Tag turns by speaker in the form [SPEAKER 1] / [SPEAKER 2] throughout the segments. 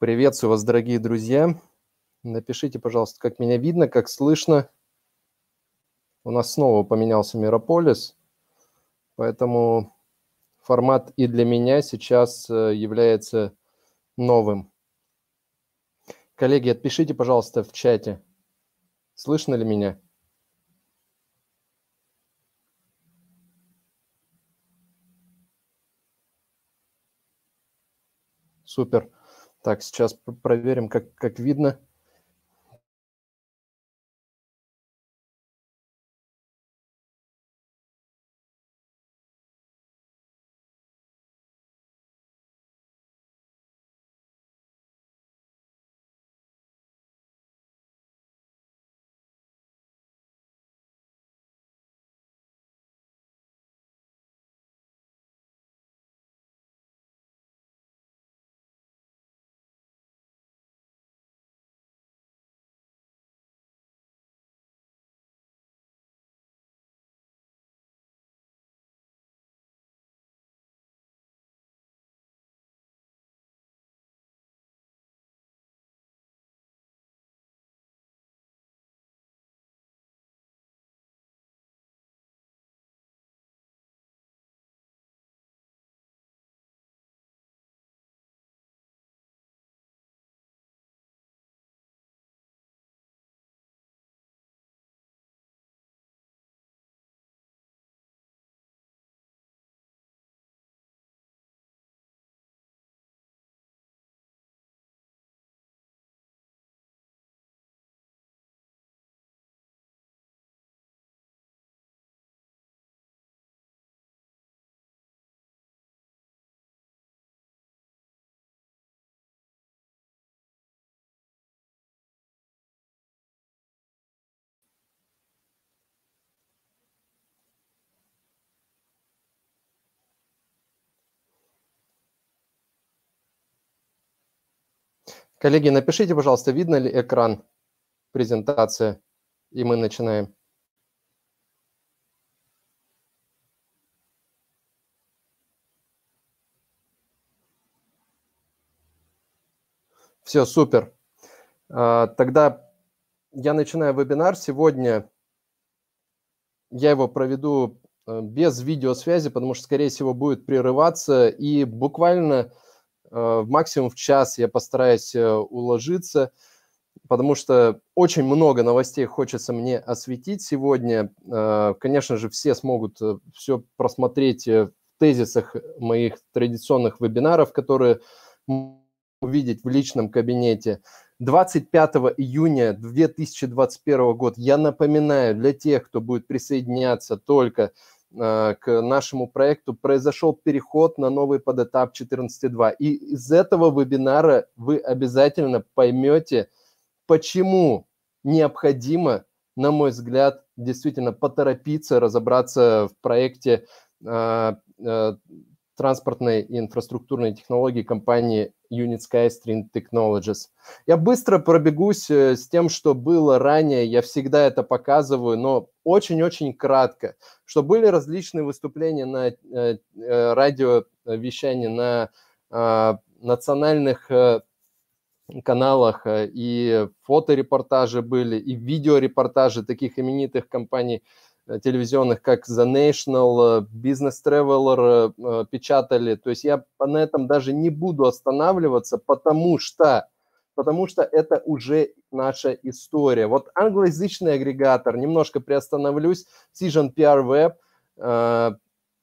[SPEAKER 1] Приветствую вас, дорогие друзья. Напишите, пожалуйста, как меня видно, как слышно. У нас снова поменялся Мирополис, поэтому формат и для меня сейчас э, является новым. Коллеги, отпишите, пожалуйста, в чате, слышно ли меня? Супер. Так, сейчас проверим, как, как видно. Коллеги, напишите, пожалуйста, видно ли экран презентации, и мы начинаем. Все, супер. А, тогда я начинаю вебинар. Сегодня я его проведу э, без видеосвязи, потому что, скорее всего, будет прерываться. И буквально Э, максимум в час я постараюсь э, уложиться, потому что очень много новостей хочется мне осветить сегодня. Э, конечно же, все смогут все просмотреть в тезисах моих традиционных вебинаров, которые увидеть в личном кабинете. 25 июня 2021 года, я напоминаю, для тех, кто будет присоединяться только, Э, к нашему проекту произошел переход на новый подэтап 14.2. И из этого вебинара вы обязательно поймете, почему необходимо, на мой взгляд, действительно поторопиться, разобраться в проекте э, э, транспортной и инфраструктурной технологии компании Unit Skystream Technologies. Я быстро пробегусь э, с тем, что было ранее, я всегда это показываю, но очень-очень кратко, что были различные выступления на э, э, радиовещании, на национальных каналах, и фоторепортажи были, и видеорепортажи таких именитых компаний – телевизионных, как The National, Business Traveler э, печатали. То есть я на этом даже не буду останавливаться, потому что, потому что это уже наша история. Вот англоязычный агрегатор, немножко приостановлюсь, Cision PR Web э,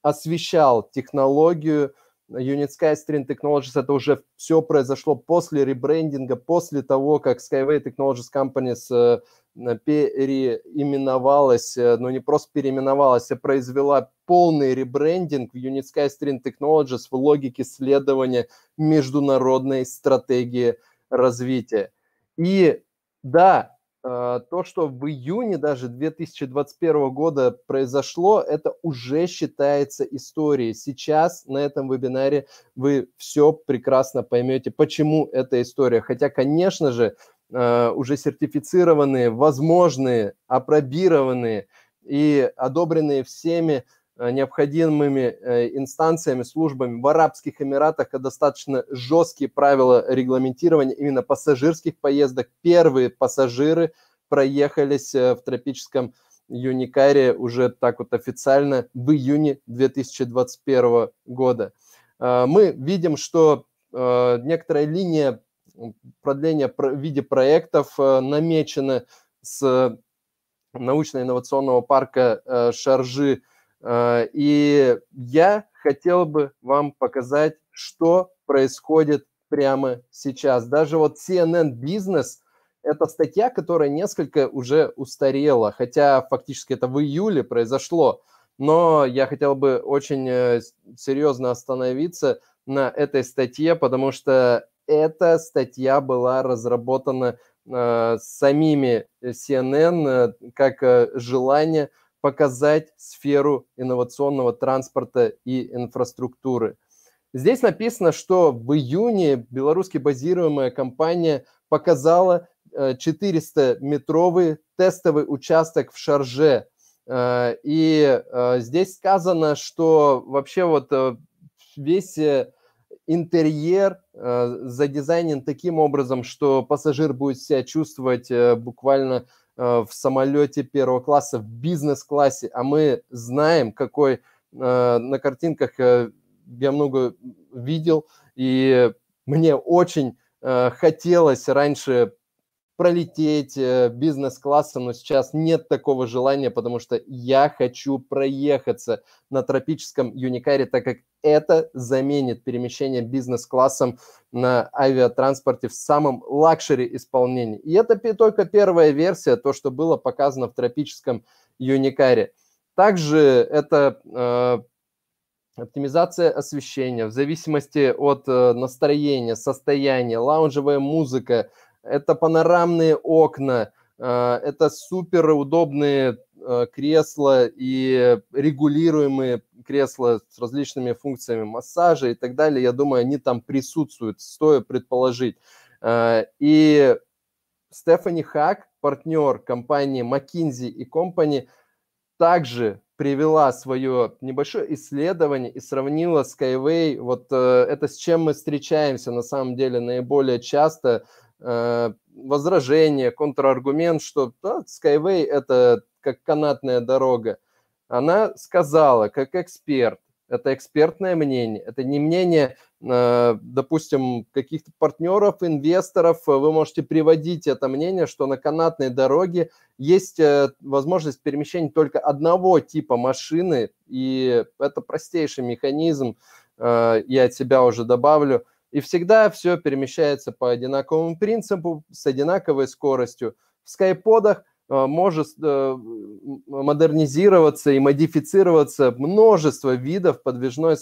[SPEAKER 1] освещал технологию, Unit Sky Stream Technologies, это уже все произошло после ребрендинга, после того, как Skyway Technologies Companies переименовалась, э, ну не просто переименовалась, а произвела полный ребрендинг в Unitsky String Technologies в логике следования международной стратегии развития. И да, э, то, что в июне даже 2021 года произошло, это уже считается историей. Сейчас на этом вебинаре вы все прекрасно поймете, почему эта история. Хотя, конечно же, Э, уже сертифицированные, возможные, апробированные и одобренные всеми э, необходимыми э, инстанциями, службами. В Арабских Эмиратах достаточно жесткие правила регламентирования именно пассажирских поездок. Первые пассажиры проехались в тропическом Юникаре уже так вот официально в июне 2021 года. Мы видим, что некоторая линия продление в виде проектов э, намечены с э, научно-инновационного парка э, Шаржи. И я хотел бы вам показать, что происходит прямо сейчас. Даже вот CNN Business – это статья, которая несколько уже устарела, хотя фактически это в июле произошло. Но я хотел бы очень серьезно остановиться на этой статье, потому что эта статья была разработана э, самими CNN э, как э, желание показать сферу инновационного транспорта и инфраструктуры. Здесь написано, что в июне белорусски базируемая компания показала 400-метровый э, тестовый участок в Шарже. Э, и э, здесь сказано, что вообще вот весь интерьер э, задизайнен таким образом, что пассажир будет себя чувствовать э, буквально э, в самолете первого класса, в бизнес-классе, а мы знаем, какой э, на картинках э, я много видел, и мне очень э, хотелось раньше пролететь э, бизнес-классом, но сейчас нет такого желания, потому что я хочу проехаться на тропическом Юникаре, так как это заменит перемещение бизнес-классом на авиатранспорте в самом лакшери исполнении. И это только первая версия, то, что было показано в тропическом Юникаре. Также это э, оптимизация освещения в зависимости от э, настроения, состояния, лаунжевая музыка – это панорамные окна, э, это супер удобные э, кресла и регулируемые кресла с различными функциями массажа и так далее. Я думаю, они там присутствуют, стоит предположить. Э, и Стефани Хак, партнер компании McKinsey и Company, также привела свое небольшое исследование и сравнила Skyway, вот это с чем мы встречаемся на самом деле наиболее часто – Э, возражение, контраргумент, что да, Skyway – это как канатная дорога. Она сказала, как эксперт, это экспертное мнение, это не мнение, э, допустим, каких-то партнеров, инвесторов. Вы можете приводить это мнение, что на канатной дороге есть э, возможность перемещения только одного типа машины, и это простейший механизм, я от себя уже добавлю – и всегда все перемещается по одинаковому принципу, с одинаковой скоростью. В скайподах а, может э, модернизироваться и модифицироваться множество видов подвижной,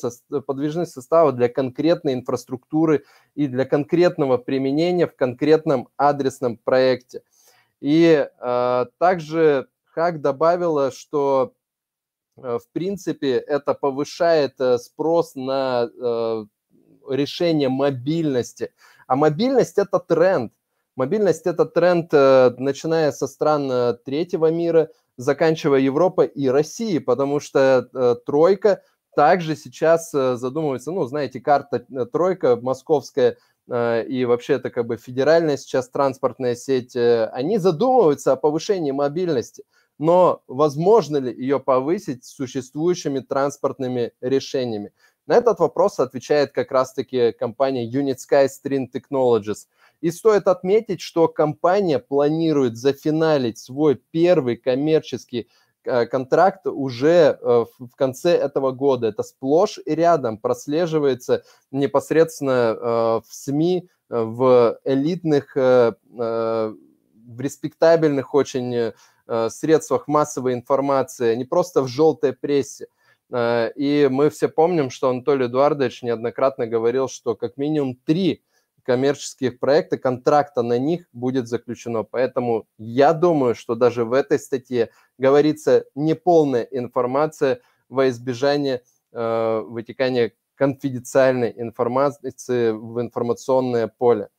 [SPEAKER 1] подвижной состава для конкретной инфраструктуры и для конкретного применения в конкретном адресном проекте. И э, также Хак добавила, что э, в принципе это повышает э, спрос на э, решение мобильности. А мобильность – это тренд. Мобильность – это тренд, э, начиная со стран э, третьего мира, заканчивая Европой и Россией, потому что э, тройка также сейчас задумывается, ну, знаете, карта тройка московская и вообще это как бы федеральная сейчас транспортная сеть, они задумываются о повышении мобильности, но возможно ли ее повысить с существующими транспортными решениями? На этот вопрос отвечает как раз-таки компания Unit Sky String Technologies. И стоит отметить, что компания планирует зафиналить свой первый коммерческий э, контракт уже э, в конце этого года. Это сплошь и рядом прослеживается непосредственно э, в СМИ, в элитных, в респектабельных очень средствах массовой информации, а не просто в желтой прессе. Э, и мы все помним, что Анатолий Эдуардович неоднократно говорил, что как минимум три коммерческих проекта, контракта на них будет заключено. Поэтому я думаю, что даже в этой статье говорится неполная информация во избежание э, вытекания конфиденциальной информации в информационное поле.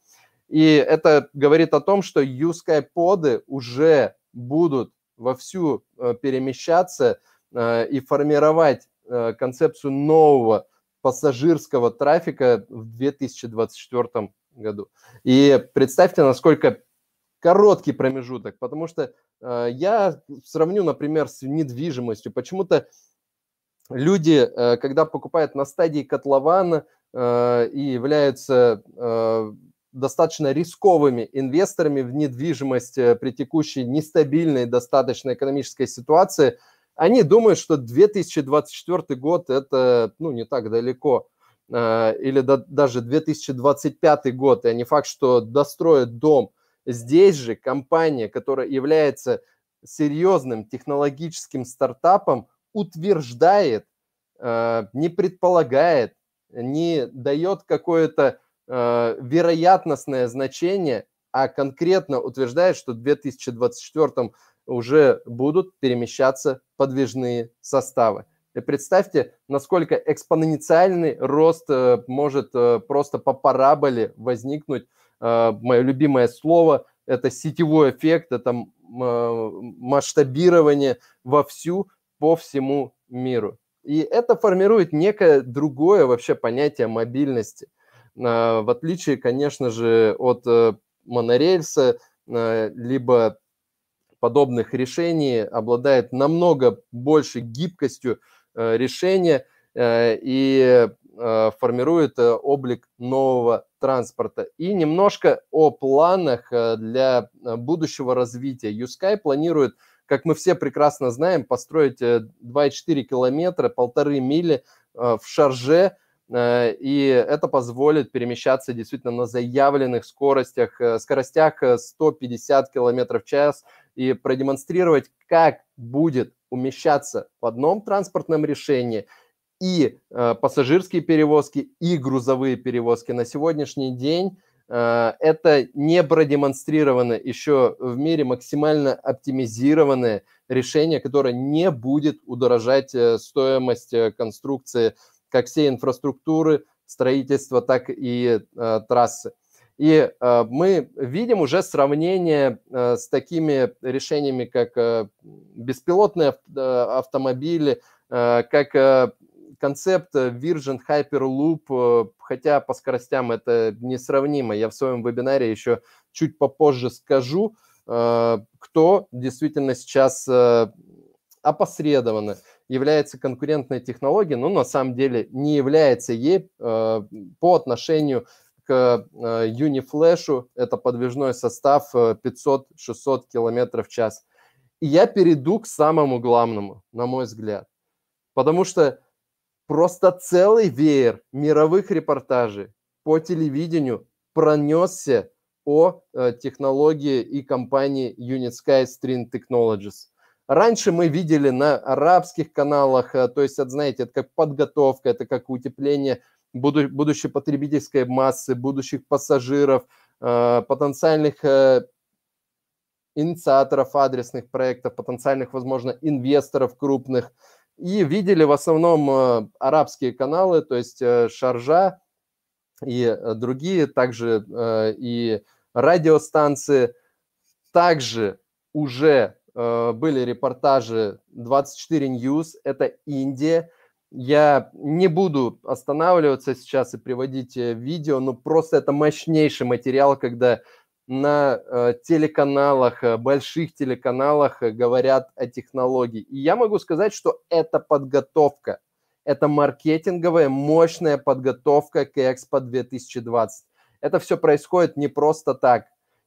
[SPEAKER 1] И это говорит о том, что USkype-поды уже будут вовсю э, перемещаться, Э, и формировать э, концепцию нового пассажирского трафика в 2024 году. И представьте, насколько короткий промежуток, потому что э, я сравню, например, с недвижимостью. Почему-то люди, когда покупают на стадии котлована и являются достаточно рисковыми инвесторами в недвижимость при текущей нестабильной достаточно экономической ситуации – они думают, что 2024 год – это ну, не так далеко, а, или до, даже 2025 год, и не факт, что достроят дом. Здесь же компания, которая является серьезным технологическим стартапом, утверждает, а, не предполагает, не дает какое-то а, вероятностное значение а конкретно утверждает, что в 2024 уже будут перемещаться подвижные составы. И представьте, насколько экспоненциальный рост э, может э, просто по параболе возникнуть. Э, мое любимое слово – это сетевой эффект, это масштабирование вовсю по всему миру. И это формирует некое другое вообще понятие мобильности. В отличие, конечно же, от монорельса, э, либо подобных решений обладает намного больше гибкостью э, решения э, и формирует облик нового транспорта. И немножко о планах для будущего развития. Юскай планирует, как мы все прекрасно знаем, построить 2,4 километра, полторы мили в Шарже – Э, и это позволит перемещаться действительно на заявленных скоростях, э, скоростях 150 э, км в час и продемонстрировать, как будет умещаться в одном транспортном решении и пассажирские перевозки, и грузовые перевозки. На сегодняшний день это не продемонстрировано еще в мире максимально оптимизированное решение, которое не будет удорожать стоимость конструкции как всей инфраструктуры, строительства, так и э, трассы. И э, мы видим уже сравнение э, с такими решениями, как э, беспилотные э, автомобили, э, как э, концепт Virgin Hyperloop, э, хотя по скоростям это несравнимо. Я в своем вебинаре еще чуть попозже скажу, э, кто действительно сейчас э, опосредованно является конкурентной технологией, но на самом деле не является ей э, по отношению к Uniflash, э, это подвижной состав 500-600 э, км в час. И я перейду к самому главному, на мой взгляд. Потому что просто целый веер мировых репортажей по телевидению пронесся о технологии и компании Unit Sky String Technologies – Раньше мы видели на арабских каналах, э, то есть, это, знаете, это как подготовка, это как утепление будущей потребительской массы, будущих пассажиров, э, потенциальных э, инициаторов адресных проектов, потенциальных, возможно, инвесторов крупных. И видели в основном арабские каналы, то есть Шаржа и другие, также и радиостанции. Также уже Э, были репортажи 24 News, это Индия. Я не буду останавливаться сейчас и приводить э, видео, но просто это мощнейший материал, когда на э, телеканалах, больших телеканалах говорят о технологии. И я могу сказать, что это подготовка, это маркетинговая мощная подготовка к Экспо 2020. Это все происходит не просто так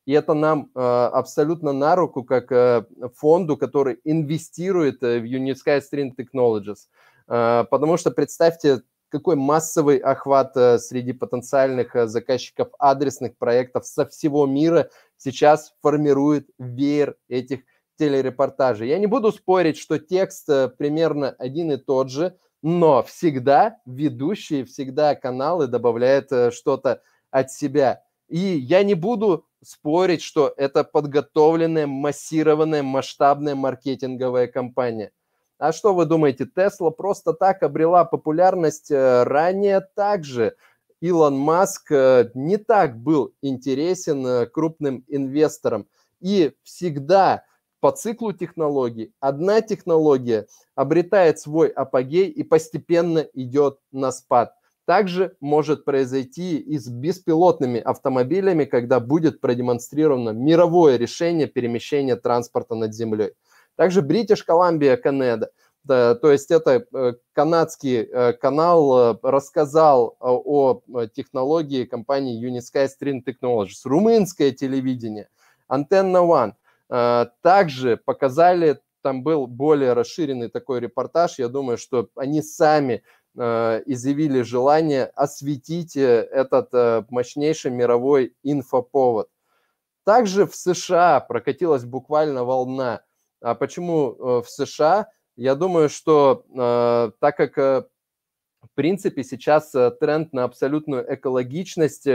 [SPEAKER 1] и это нам э, абсолютно на руку, как э, фонду, который инвестирует э, в Unisky String Technologies. Потому что представьте, какой массовый охват среди потенциальных заказчиков адресных проектов со всего мира сейчас формирует веер этих телерепортажей. Я не буду спорить, что текст примерно один и тот же, но всегда ведущие, всегда каналы добавляют что-то от себя. И я не буду спорить, что это подготовленная, массированная, масштабная маркетинговая кампания. А что вы думаете, Тесла просто так обрела популярность э, ранее также? Илон Маск э, не так был интересен э, крупным инвесторам. И всегда по циклу технологий одна технология обретает свой апогей и постепенно идет на спад. Также может произойти и с беспилотными автомобилями, когда будет продемонстрировано мировое решение перемещения транспорта над землей. Также British Columbia Canada – да, то есть это э, канадский э, канал э, рассказал о технологии компании Unisky String Technologies. Румынское телевидение, Antenna One, также показали, там был более расширенный такой репортаж, я думаю, что они сами Э, изъявили желание осветить э, этот э, мощнейший мировой инфоповод. Также в США прокатилась буквально волна. А почему в США? Я думаю, что так как, в принципе, сейчас тренд на абсолютную экологичность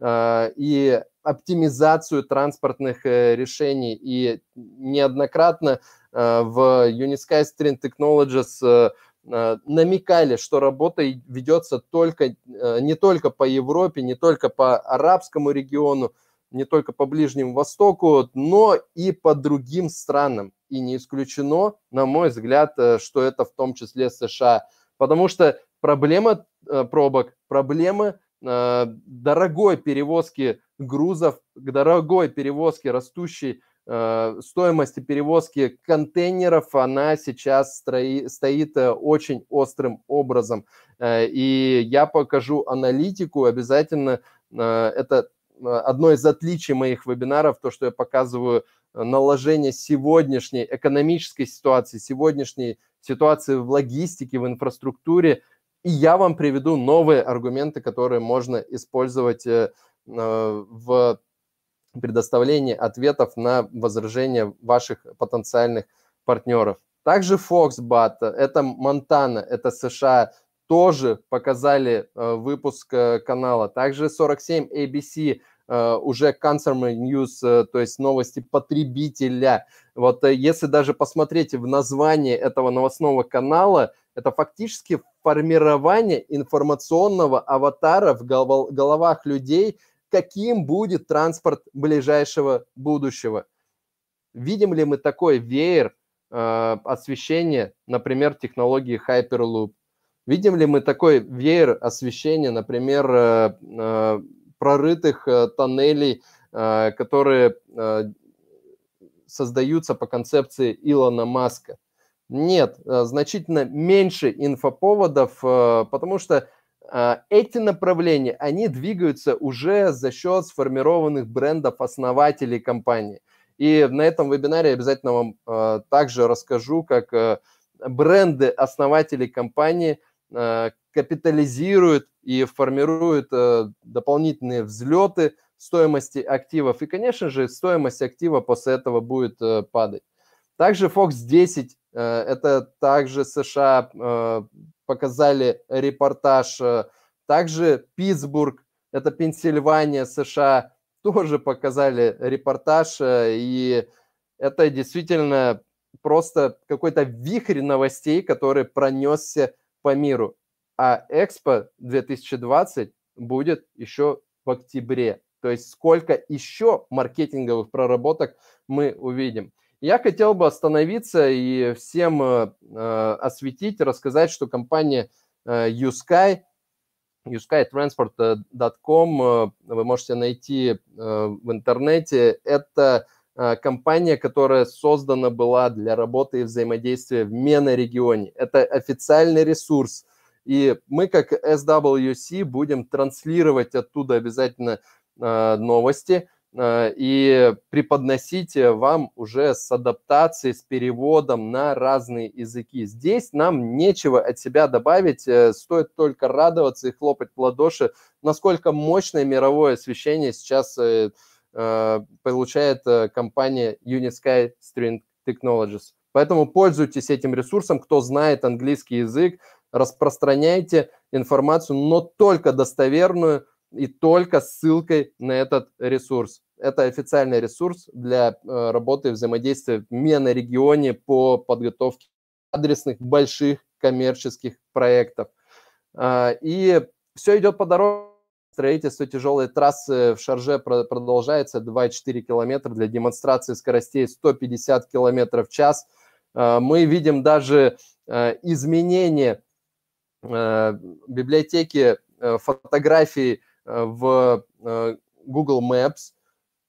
[SPEAKER 1] и оптимизацию транспортных решений. И неоднократно в Unisky String Technologies Э, намекали, что работа ведется только, э, не только по Европе, не только по арабскому региону, не только по Ближнему Востоку, но и по другим странам. И не исключено, на мой взгляд, э, что это в том числе США. Потому что проблема пробок, проблема дорогой перевозки грузов, дорогой перевозки растущей Э, стоимости перевозки контейнеров, она сейчас стоит э, очень острым образом. Э, и я покажу аналитику, обязательно это одно из отличий моих вебинаров, то, что я показываю наложение сегодняшней экономической ситуации, сегодняшней ситуации в логистике, в инфраструктуре. И я вам приведу новые аргументы, которые можно использовать в предоставлении ответов на возражения ваших потенциальных партнеров. Также Foxbat, это Монтана, это США, тоже показали э, выпуск э, канала. Также 47 ABC, э, уже consumer news, то есть новости потребителя. Вот если даже посмотрите в название этого новостного канала, это фактически формирование информационного аватара в головах людей, каким будет транспорт ближайшего будущего. Видим ли мы такой веер э, освещения, например, технологии Hyperloop? Видим ли мы такой веер освещения, например, э, э, прорытых э, тоннелей, э, которые э, создаются по концепции Илона Маска? Нет, э, значительно меньше инфоповодов, э, потому что а, эти направления, они двигаются уже за счет сформированных брендов основателей компании. И на этом вебинаре обязательно вам э, также расскажу, как э, бренды основателей компании э, капитализируют и формируют э, дополнительные взлеты стоимости активов. И, конечно же, стоимость актива после этого будет э, падать. Также Fox 10 э, это также США э, показали репортаж. Э, также Питтсбург, это Пенсильвания, США, тоже показали репортаж. Э, и это действительно просто какой-то вихрь новостей, который пронесся по миру. А Экспо 2020 будет еще в октябре. То есть сколько еще маркетинговых проработок мы увидим. Я хотел бы остановиться и всем э, э, осветить, рассказать, что компания Usky, э, uskytransport.com, вы можете найти в интернете, это компания, которая создана была для работы и взаимодействия в МЕНА-регионе. Это официальный ресурс. И мы, как SWC, будем транслировать оттуда обязательно новости – Э, и преподносить вам уже с адаптацией, с переводом на разные языки. Здесь нам нечего от себя добавить, э, стоит только радоваться и хлопать в ладоши, насколько мощное мировое освещение сейчас э, получает компания Unisky String Technologies. Поэтому пользуйтесь этим ресурсом, кто знает английский язык, распространяйте информацию, но только достоверную, и только с ссылкой на этот ресурс. Это официальный ресурс для э, работы и взаимодействия в мена-регионе по подготовке адресных больших коммерческих проектов. А, и все идет по дороге. Строительство тяжелой трассы в Шарже продолжается 2,4 километра для демонстрации скоростей 150 километров в час. А, мы видим даже э, изменение э, библиотеки фотографий Э, в э, Google Maps,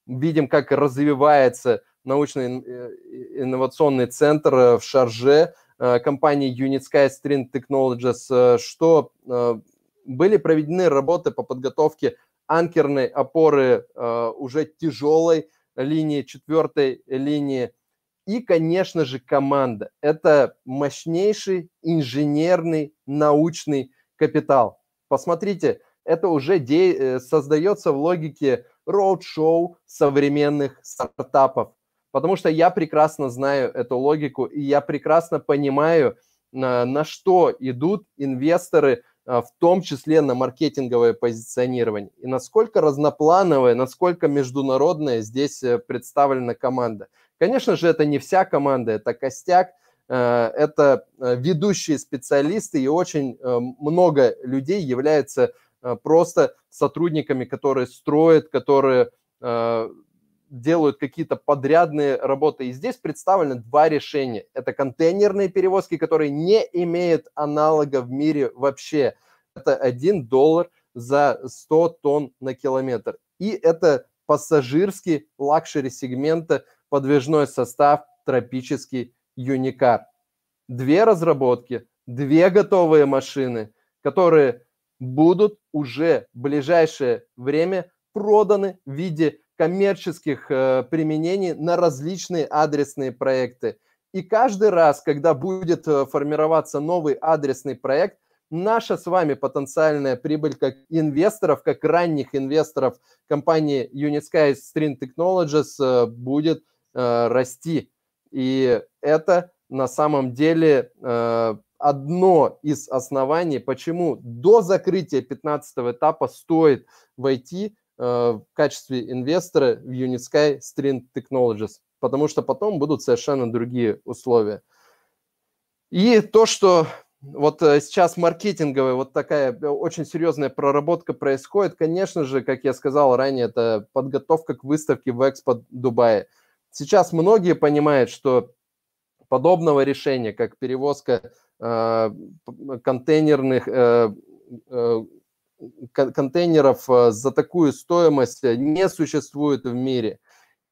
[SPEAKER 1] видим, как развивается научно-инновационный э, центр в Шарже компании Unit Sky String Technologies, что были проведены работы по подготовке анкерной опоры уже тяжелой линии, четвертой линии. И, конечно же, команда. Это мощнейший инженерный научный капитал. Посмотрите, это уже де... Э, создается в логике роуд-шоу современных стартапов. Потому что я прекрасно знаю эту логику, и я прекрасно понимаю, на, на что идут инвесторы, а, в том числе на маркетинговое позиционирование. И насколько разноплановая, насколько международная здесь э, представлена команда. Конечно же, это не вся команда, это костяк, э, это ведущие специалисты, и очень много людей являются Э, просто сотрудниками, которые строят, которые э, делают какие-то подрядные работы. И здесь представлены два решения. Это контейнерные перевозки, которые не имеют аналога в мире вообще. Это 1 доллар за 100 тонн на километр. И это пассажирский лакшери сегмента, подвижной состав, тропический юникар. Две разработки, две готовые машины, которые будут уже в ближайшее время проданы в виде коммерческих э, применений на различные адресные проекты. И каждый раз, когда будет э, формироваться новый адресный проект, наша с вами потенциальная прибыль как инвесторов, как ранних инвесторов компании Unisky String Technologies э, будет э, расти. И это на самом деле э, одно из оснований, почему до закрытия 15 этапа стоит войти э, в качестве инвестора в Unisky String Technologies, потому что потом будут совершенно другие условия. И то, что вот э, сейчас маркетинговая вот такая э, очень серьезная проработка происходит, конечно же, как я сказал ранее, это подготовка к выставке в Экспо Дубае. Сейчас многие понимают, что подобного решения, как перевозка Э, контейнерных э, э, контейнеров за такую стоимость не существует в мире.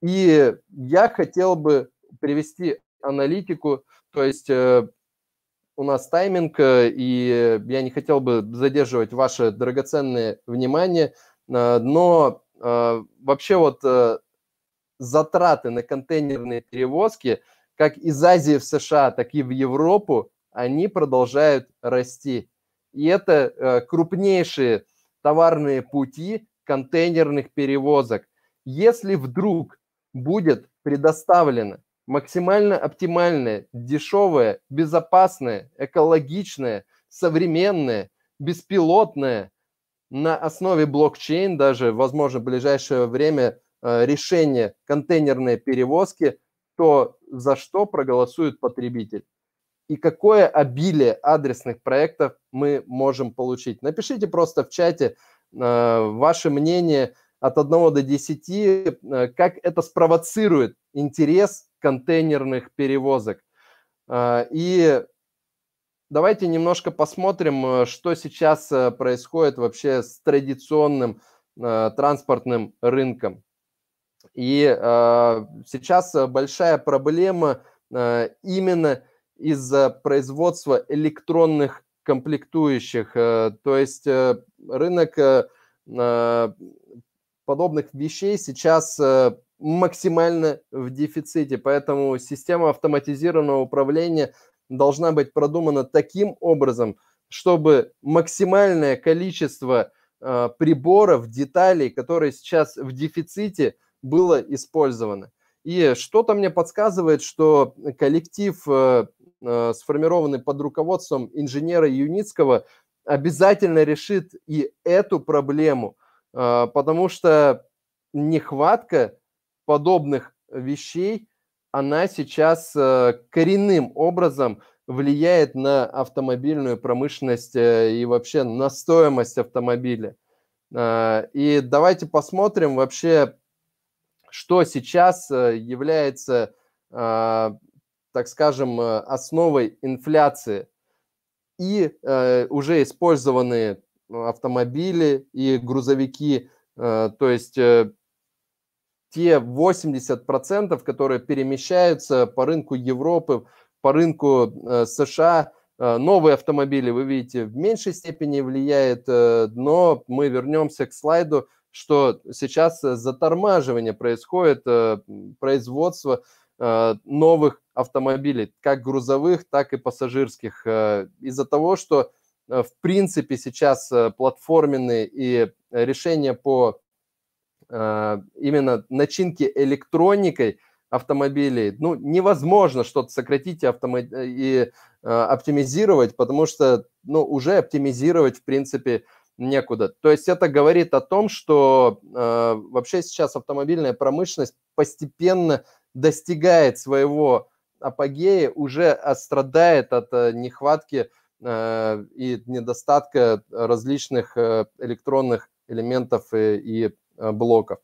[SPEAKER 1] И я хотел бы привести аналитику, то есть у нас тайминг, и я не хотел бы задерживать ваше драгоценное внимание, но вообще вот затраты на контейнерные перевозки как из Азии в США, так и в Европу они продолжают расти. И это э, крупнейшие товарные пути контейнерных перевозок. Если вдруг будет предоставлено максимально оптимальное, дешевое, безопасное, экологичное, современное, беспилотное на основе блокчейн даже, возможно, в ближайшее время э, решение контейнерной перевозки, то за что проголосует потребитель? и какое обилие адресных проектов мы можем получить. Напишите просто в чате э, ваше мнение от 1 до 10, э, как это спровоцирует интерес контейнерных перевозок. Э, и давайте немножко посмотрим, э, что сейчас э, происходит вообще с традиционным э, транспортным рынком. И э, сейчас э, большая проблема э, именно из за производства электронных комплектующих. Э, то есть э, рынок э, подобных вещей сейчас максимально в дефиците, поэтому система автоматизированного управления должна быть продумана таким образом, чтобы максимальное количество приборов, деталей, которые сейчас в дефиците, было использовано. И что-то мне подсказывает, что коллектив, э, э, сформированный под руководством инженера Юницкого, обязательно решит и эту проблему, э, потому что нехватка подобных вещей, она сейчас коренным образом влияет на автомобильную промышленность и вообще на стоимость автомобиля. И давайте посмотрим вообще, что сейчас э, является, а, так скажем, э, основой инфляции. И э, уже использованные автомобили и грузовики, то есть те 80%, которые перемещаются по рынку Европы, по рынку США, новые автомобили, вы видите, в меньшей степени влияет, но мы вернемся к слайду – что сейчас э, затормаживание происходит э, производство э, новых автомобилей, как грузовых, так и пассажирских, из-за того, что в принципе сейчас платформенные и решения по именно начинке электроникой автомобилей, ну, невозможно что-то сократить и, автома... и э, оптимизировать, потому что, ну, уже оптимизировать, в принципе, э, некуда. То есть это говорит о том, что э, вообще сейчас автомобильная промышленность постепенно достигает своего апогея, уже страдает от э, нехватки э, и недостатка различных э, электронных элементов э, и, и э, блоков.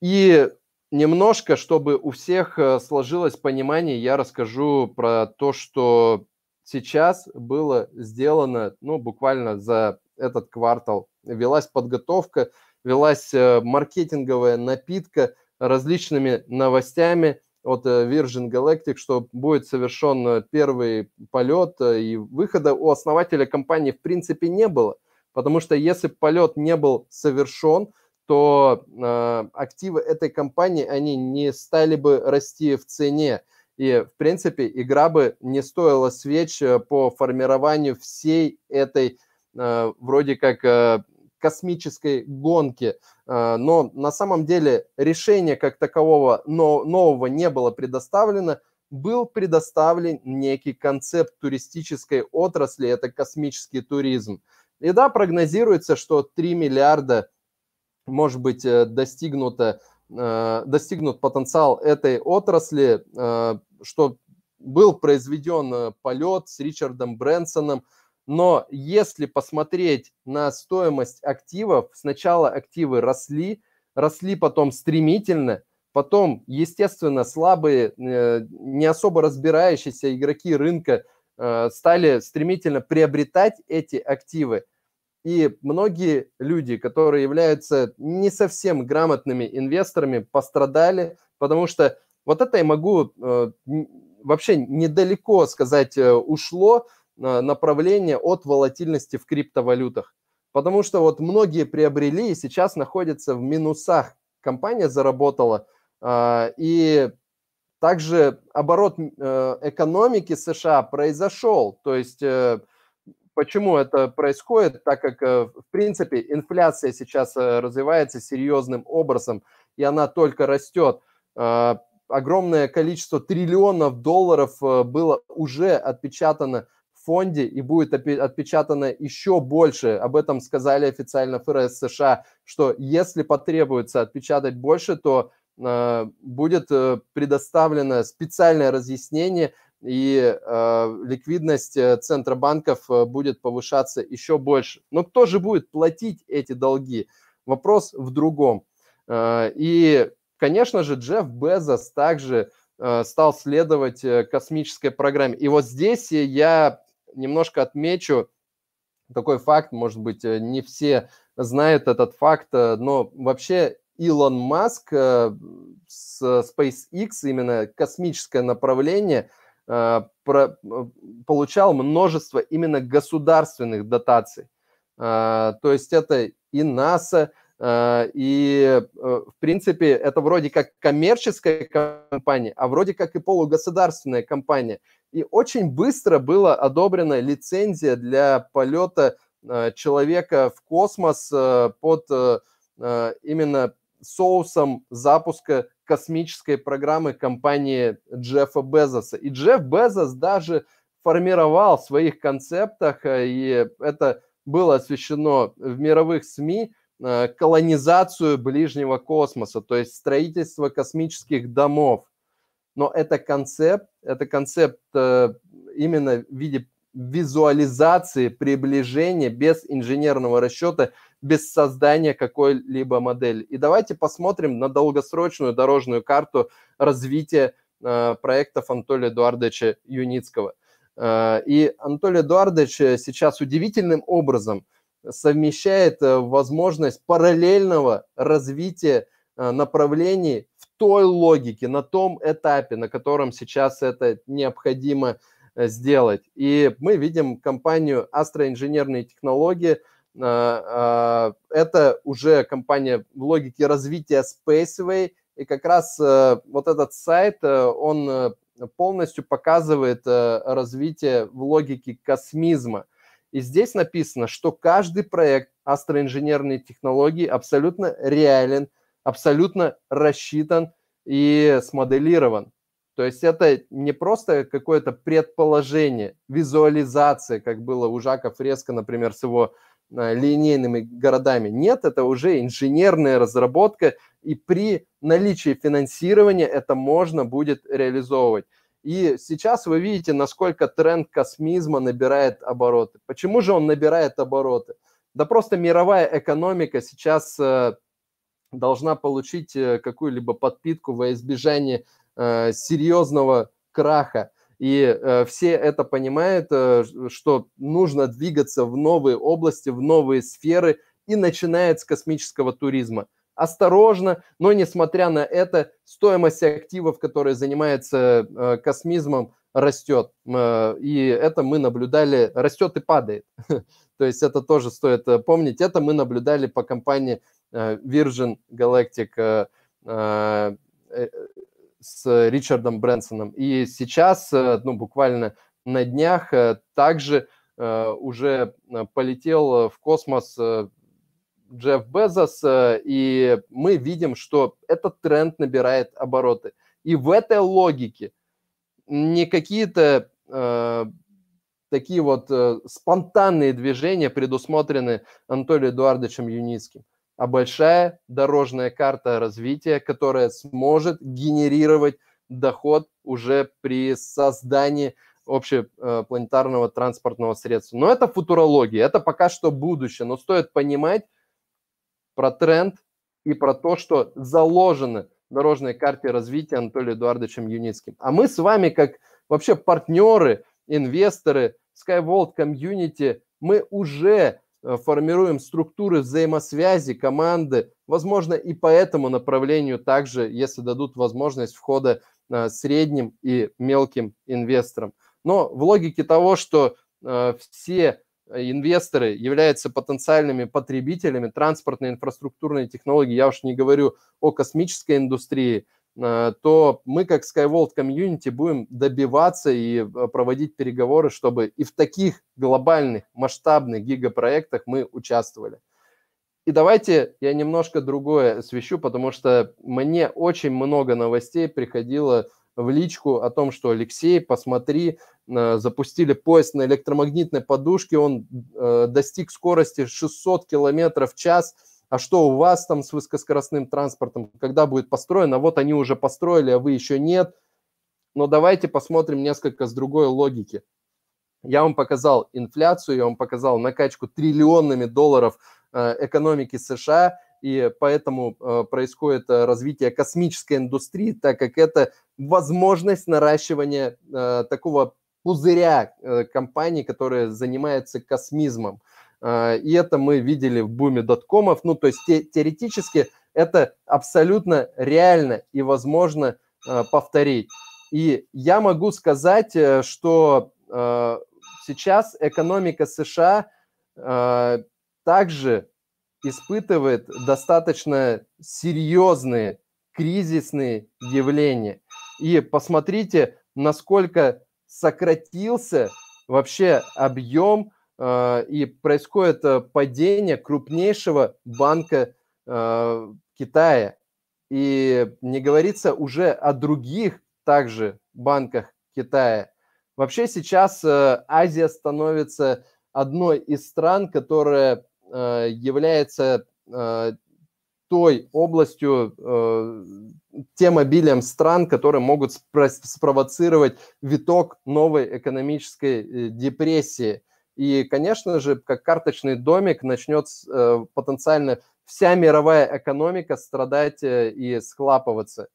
[SPEAKER 1] И немножко, чтобы у всех сложилось понимание, я расскажу про то, что сейчас было сделано, ну, буквально за этот квартал. Велась подготовка, велась э, маркетинговая напитка различными новостями от э, Virgin Galactic, что будет совершен э, первый полет, и выхода у основателя компании в принципе не было, потому что если полет не был совершен, то э, активы этой компании, они не стали бы расти в цене. И, в принципе, игра бы не стоила свеч по формированию всей этой Э, вроде как э, космической гонки. Э, но на самом деле решения как такового но нового не было предоставлено. Был предоставлен некий концепт туристической отрасли, это космический туризм. И да, прогнозируется, что 3 миллиарда может быть достигнуто, достигнут потенциал этой отрасли, что был произведен полет с Ричардом Брэнсоном – но если посмотреть на стоимость активов, сначала активы росли, росли потом стремительно, потом, естественно, слабые, э, не особо разбирающиеся игроки рынка э, стали стремительно приобретать эти активы. И многие люди, которые являются не совсем грамотными инвесторами, пострадали, потому что вот это я могу э, вообще недалеко сказать ушло Э, направление от волатильности в криптовалютах. Потому что вот многие приобрели и сейчас находятся в минусах. Компания заработала. Э, и также оборот э, экономики США произошел. То есть почему это происходит? Так как, в принципе, инфляция сейчас развивается серьезным образом, и она только растет огромное количество триллионов долларов было уже отпечатано фонде и будет отпечатано еще больше. Об этом сказали официально ФРС США, что если потребуется отпечатать больше, то э, будет э, предоставлено специальное разъяснение и э, ликвидность э, центробанков э, будет повышаться еще больше. Но кто же будет платить эти долги? Вопрос в другом. Э, и, конечно же, Джефф Безос также стал следовать космической программе. И вот здесь я немножко отмечу такой факт, может быть, э, не все знают этот факт, э, но вообще Илон Маск э, с SpaceX, именно космическое направление, получал множество именно государственных дотаций. То есть это и НАСА, и, в принципе, это вроде как коммерческая компания, а вроде как и полугосударственная компания и очень быстро была одобрена лицензия для полета э, человека в космос э, под э, именно соусом запуска космической программы компании Джеффа Безоса. И Джефф Безос даже формировал в своих концептах, и это было освещено в мировых СМИ, колонизацию ближнего космоса, то есть строительство космических домов но это концепт, это концепт э, именно в виде визуализации приближения без инженерного расчета, без создания какой-либо модели. И давайте посмотрим на долгосрочную дорожную карту развития э, проектов Анатолия Эдуардовича Юницкого. Э, и Анатолий Эдуардович сейчас удивительным образом совмещает возможность параллельного развития направлений той логике, на том этапе, на котором сейчас это необходимо э, сделать. И мы видим компанию Астроинженерные технологии. Э, э, это уже компания в логике развития Spaceway. И как раз вот этот сайт, он полностью показывает развитие в логике космизма. И здесь написано, что каждый проект астроинженерной технологии абсолютно реален – абсолютно рассчитан и смоделирован. То есть это не просто какое-то предположение, визуализация, как было у Жака Фреско, например, с его э, линейными городами. Нет, это уже инженерная разработка, и при наличии финансирования это можно будет реализовывать. И сейчас вы видите, насколько тренд космизма набирает обороты. Почему же он набирает обороты? Да просто мировая экономика сейчас э, должна получить э, какую-либо подпитку во избежание э, серьезного краха. И э, все это понимают, что нужно двигаться в новые области, в новые сферы и начинает с космического туризма. Осторожно, но несмотря на это, стоимость активов, которые занимаются космизмом, растет. И это мы наблюдали, растет и падает. То есть это тоже стоит помнить. Это мы наблюдали по компании Э, Virgin Galactic э, э, с Ричардом Брэнсоном. И сейчас, ну, буквально на днях, также уже полетел в космос Джефф Безос, и мы видим, что этот тренд набирает обороты. И в этой логике не какие-то такие вот э, спонтанные движения предусмотрены Анатолием Эдуардовичем Юницким – а большая дорожная карта развития, которая сможет генерировать доход уже при создании общепланетарного э, транспортного средства. Но это футурология, это пока что будущее, но стоит понимать про тренд и про то, что заложено в дорожной карте развития Анатолием Эдуардовичем Юницким. А мы с вами, как вообще партнеры, инвесторы, SkyVolt Community, мы уже Э, формируем структуры взаимосвязи команды, возможно, и по этому направлению также, если дадут возможность входа э, средним и мелким инвесторам. Но в логике того, что э, все инвесторы являются потенциальными потребителями транспортной инфраструктурной технологии, я уж не говорю о космической индустрии – Э, то мы как Skywalt Community будем добиваться и э, проводить переговоры, чтобы и в таких глобальных масштабных гигапроектах мы участвовали. И давайте я немножко другое освещу, потому что мне очень много новостей приходило в личку о том, что Алексей, посмотри, э, запустили поезд на электромагнитной подушке, он достиг скорости 600 км в час – а что у вас там с высокоскоростным транспортом, когда будет построено, вот они уже построили, а вы еще нет. Но давайте посмотрим несколько с другой логики. Я вам показал инфляцию, я вам показал накачку триллионами долларов э, экономики США, и поэтому э, происходит э, развитие космической индустрии, так как это возможность наращивания такого пузыря компаний, которые занимаются космизмом. А, и это мы видели в буме доткомов. Ну, то есть теоретически это абсолютно реально и возможно а, повторить. И я могу сказать, э, что а, сейчас экономика США также испытывает достаточно серьезные кризисные явления. И посмотрите, насколько сократился вообще объем а, и происходит э, падение крупнейшего банка а, Китая. И не говорится уже о других также банках Китая. Вообще сейчас э, Азия становится одной из стран, которая э, является той областью, тем обилием стран, которые могут спровоцировать виток новой экономической депрессии – и, конечно же, как карточный домик начнет э, потенциально вся мировая экономика страдать э, и схлапываться.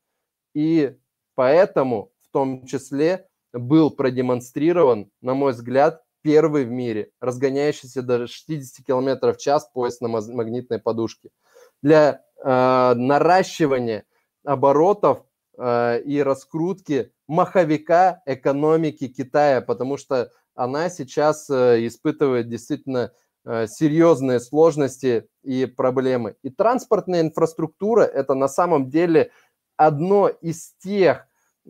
[SPEAKER 1] И поэтому в том числе был продемонстрирован, на мой взгляд, первый в мире разгоняющийся до 60 км в час поезд на магнитной подушке. Для э, наращивания оборотов э, и раскрутки маховика экономики Китая, потому что она сейчас э, испытывает действительно э, серьезные сложности и проблемы. И транспортная инфраструктура – это на самом деле одно из тех, э,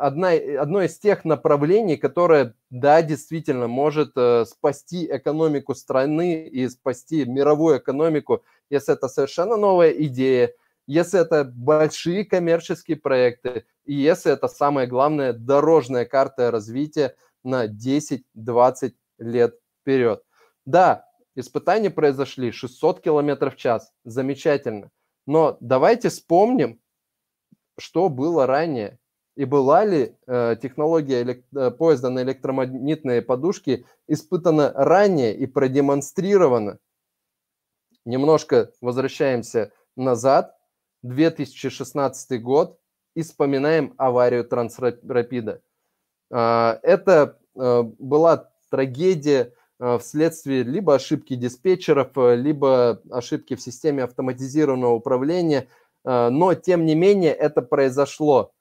[SPEAKER 1] одна, одно из тех направлений, которое, да, действительно может спасти экономику страны и спасти мировую экономику, если это совершенно новая идея, если это большие коммерческие проекты, и если это самое главное дорожная карта развития – на 10-20 лет вперед. Да, испытания произошли 600 км в час, замечательно. Но давайте вспомним, что было ранее и была ли э, технология элект... Э, поезда на электромагнитные подушки испытана ранее и продемонстрирована. Немножко возвращаемся назад, 2016 год, и вспоминаем аварию Трансрапида. А, это э, была трагедия э, вследствие либо ошибки диспетчеров, э, либо ошибки в системе автоматизированного управления, но тем не менее это произошло.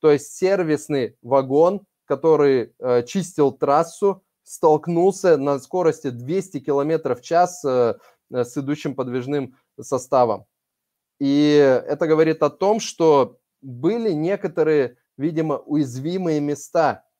[SPEAKER 1] То есть сервисный вагон, который чистил трассу, столкнулся на скорости 200 км в час с идущим подвижным составом. И это говорит о том, что были некоторые, видимо, уязвимые места –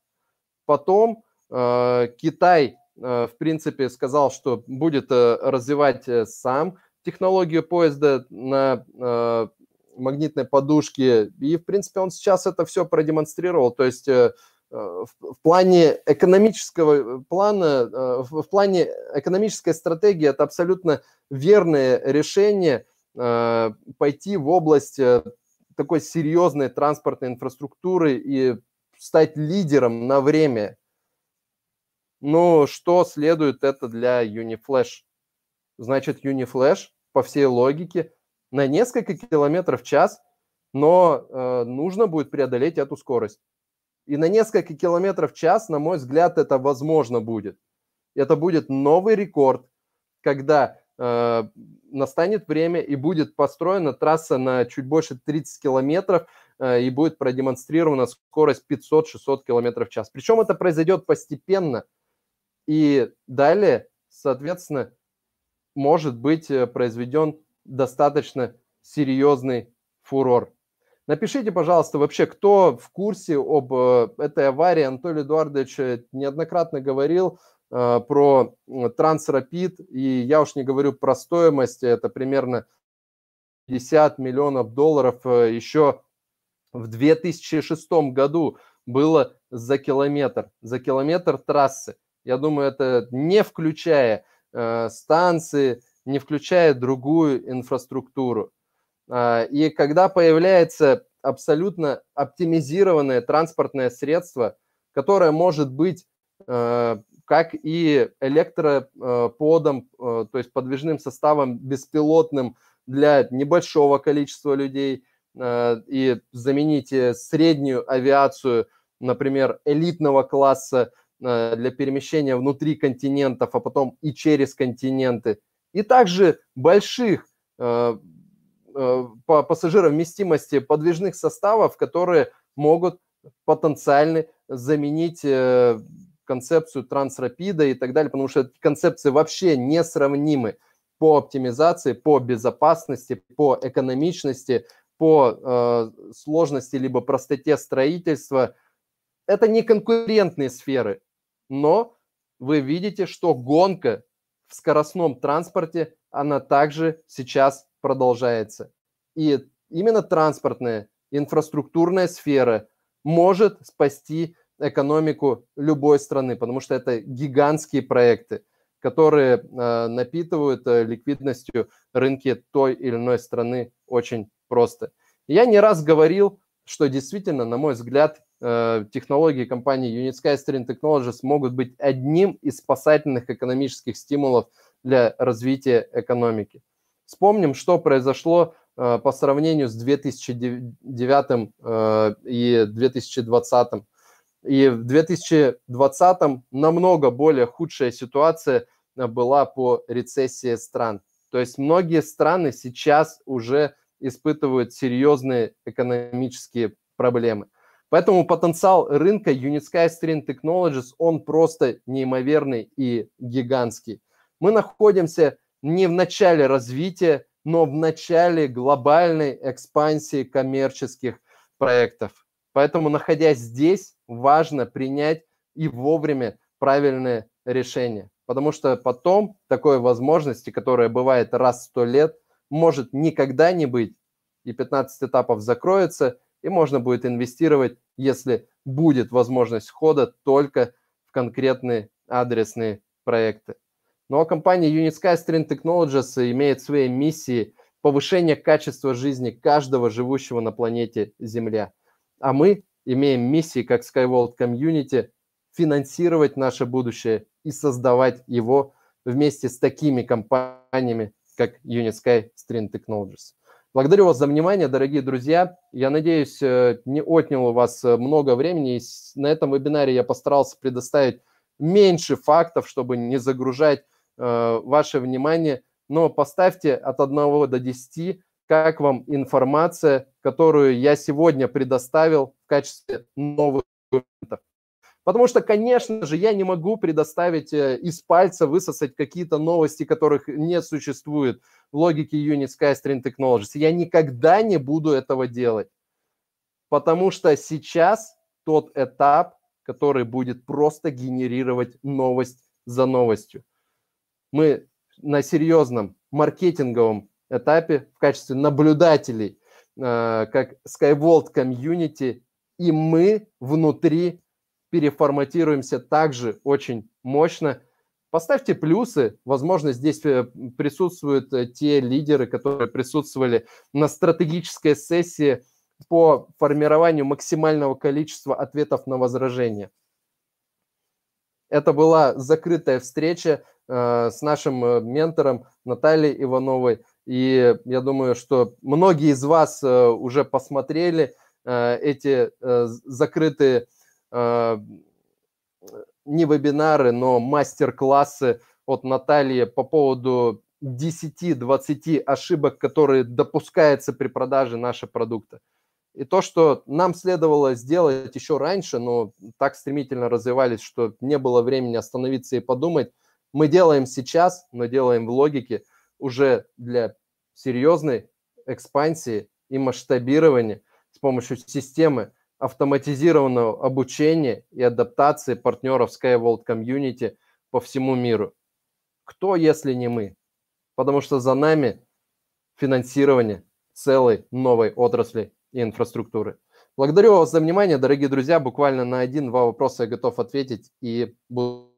[SPEAKER 1] Потом э, Китай, э, в принципе, сказал, что будет э, развивать э, сам технологию поезда на э, магнитной подушке. И, в принципе, он сейчас это все продемонстрировал. То есть э, э, в, в плане экономического плана, э, в, в плане экономической стратегии это абсолютно верное решение э, пойти в область э, такой серьезной транспортной инфраструктуры и стать лидером на время. Ну, что следует это для Uniflash? Значит, Uniflash по всей логике на несколько километров в час, но э, нужно будет преодолеть эту скорость. И на несколько километров в час, на мой взгляд, это возможно будет. Это будет новый рекорд, когда э, настанет время и будет построена трасса на чуть больше 30 километров – Э, и будет продемонстрирована скорость 500-600 км в час. Причем это произойдет постепенно, и далее, соответственно, может быть э, произведен достаточно серьезный фурор. Напишите, пожалуйста, вообще, кто в курсе об э, этой аварии. Анатолий Эдуардович неоднократно говорил про Трансрапид, и я уж не говорю про стоимость, это примерно 50 миллионов долларов. Еще в 2006 году было за километр, за километр трассы. Я думаю, это не включая э, станции, не включая другую инфраструктуру. Э, и когда появляется абсолютно оптимизированное транспортное средство, которое может быть э, как и электроподом, э, э, то есть подвижным составом беспилотным для небольшого количества людей – Э, и замените среднюю авиацию, например, элитного класса э, для перемещения внутри континентов, а потом и через континенты, и также больших э, по пассажировместимости подвижных составов, которые могут потенциально заменить концепцию трансрапида и так далее, потому что эти концепции вообще несравнимы по оптимизации, по безопасности, по экономичности, по э, сложности либо простоте строительства. Это не конкурентные сферы, но вы видите, что гонка в скоростном транспорте, она также сейчас продолжается. И именно транспортная, инфраструктурная сфера может спасти экономику любой страны, потому что это гигантские проекты, которые э, напитывают э, ликвидностью рынки той или иной страны очень просто. Я не раз говорил, что действительно, на мой взгляд, э, технологии компании Unitsky String Technologies могут быть одним из спасательных экономических стимулов для развития экономики. Вспомним, что произошло э, по сравнению с 2009 э, и 2020. И в 2020 намного более худшая ситуация была по рецессии стран. То есть многие страны сейчас уже испытывают серьезные экономические проблемы. Поэтому потенциал рынка Unisky Stream Technologies, он просто неимоверный и гигантский. Мы находимся не в начале развития, но в начале глобальной экспансии коммерческих проектов. Поэтому, находясь здесь, важно принять и вовремя правильное решение. Потому что потом такой возможности, которая бывает раз в сто лет, может никогда не быть, и 15 этапов закроется, и можно будет инвестировать, если будет возможность хода только в конкретные адресные проекты. Но ну, а компания Unisky String Technologies имеет в своей миссии повышение качества жизни каждого живущего на планете Земля. А мы имеем миссии, как SkyWorld Community, финансировать наше будущее и создавать его вместе с такими компаниями, как Unit Sky String Technologies. Благодарю вас за внимание, дорогие друзья. Я надеюсь, э, не отнял у вас э, много времени. на этом вебинаре я постарался предоставить меньше фактов, чтобы не загружать э, ваше внимание. Но поставьте от 1 до 10, как вам информация, которую я сегодня предоставил в качестве новых документов. Потому что, конечно же, я не могу предоставить э, из пальца высосать какие-то новости, которых не существует в логике Unit Skystream Technologies. Я никогда не буду этого делать. Потому что сейчас тот этап, который будет просто генерировать новость за новостью. Мы на серьезном маркетинговом этапе в качестве наблюдателей, э, как SkyVolt Community, и мы внутри переформатируемся также очень мощно. Поставьте плюсы. Возможно, здесь э, присутствуют э, те лидеры, которые присутствовали на стратегической сессии по формированию максимального количества ответов на возражения. Это была закрытая встреча э, с нашим ментором Натальей Ивановой. И я думаю, что многие из вас уже посмотрели эти закрытые встречи а, не вебинары, но мастер-классы от Натальи по поводу 10-20 ошибок, которые допускаются при продаже нашего продукта. И то, что нам следовало сделать еще раньше, но так стремительно развивались, что не было времени остановиться и подумать, мы делаем сейчас, но делаем в логике уже для серьезной экспансии и масштабирования с помощью системы, автоматизированного обучения и адаптации партнеров Skyward Community по всему миру. Кто, если не мы? Потому что за нами финансирование целой новой отрасли и инфраструктуры. Благодарю вас за внимание, дорогие друзья. Буквально на один-два вопроса я готов ответить и буду